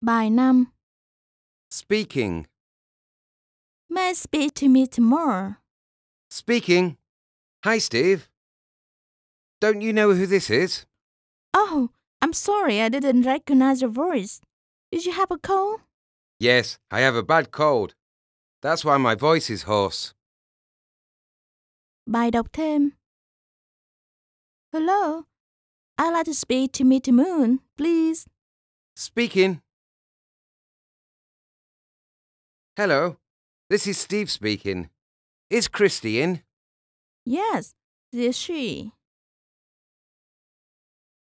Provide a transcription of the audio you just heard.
Bài 5 Speaking May I speak to me tomorrow? Speaking. Hi, Steve. Don't you know who this is? Oh, I'm sorry I didn't recognize your voice. Did you have a cold? Yes, I have a bad cold. That's why my voice is hoarse. Bài đọc thêm. Hello, I'd like to speak to Mr. Moon, please. Speaking. Hello, this is Steve speaking. Is Christy in? Yes, this is she.